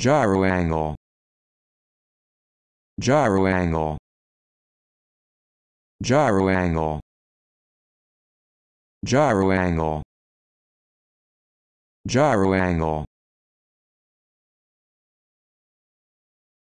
Gyro angle. Gyro angle. Gyro angle. Gyro angle. Gyro angle.